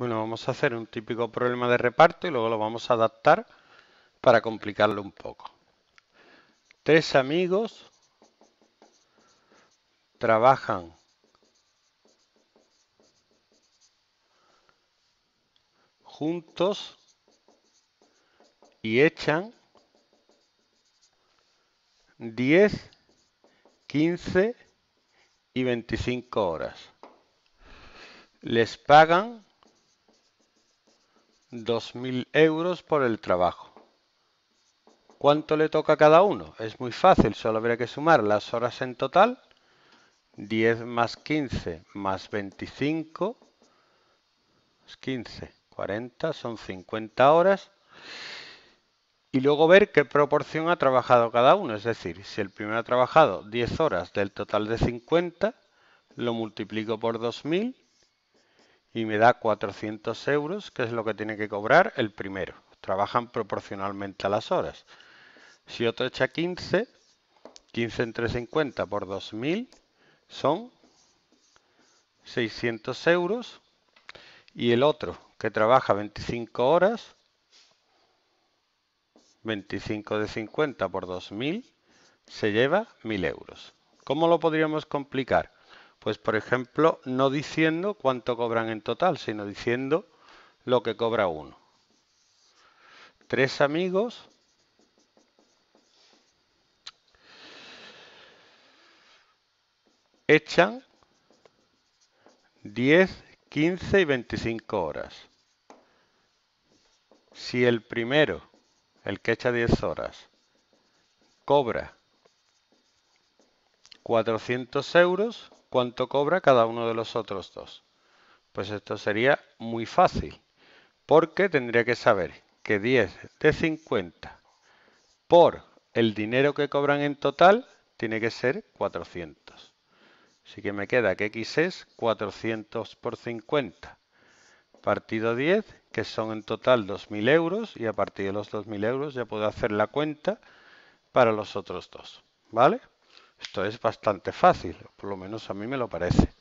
Bueno, vamos a hacer un típico problema de reparto y luego lo vamos a adaptar para complicarlo un poco. Tres amigos trabajan juntos y echan 10, 15 y 25 horas. Les pagan 2.000 euros por el trabajo. ¿Cuánto le toca a cada uno? Es muy fácil, solo habría que sumar las horas en total. 10 más 15 más 25 15, 40, son 50 horas. Y luego ver qué proporción ha trabajado cada uno. Es decir, si el primero ha trabajado 10 horas del total de 50, lo multiplico por 2000 y me da 400 euros, que es lo que tiene que cobrar el primero. Trabajan proporcionalmente a las horas. Si otro echa 15, 15 entre 50 por 2.000 son 600 euros. Y el otro, que trabaja 25 horas, 25 de 50 por 2.000, se lleva 1.000 euros. ¿Cómo lo podríamos complicar? Pues por ejemplo, no diciendo cuánto cobran en total, sino diciendo lo que cobra uno. Tres amigos echan 10, 15 y 25 horas. Si el primero, el que echa 10 horas, cobra 400 euros, ¿cuánto cobra cada uno de los otros dos? Pues esto sería muy fácil, porque tendría que saber que 10 de 50 por el dinero que cobran en total tiene que ser 400. Así que me queda que x es 400 por 50 partido 10, que son en total 2.000 euros, y a partir de los 2.000 euros ya puedo hacer la cuenta para los otros dos, ¿vale? Esto es bastante fácil, por lo menos a mí me lo parece.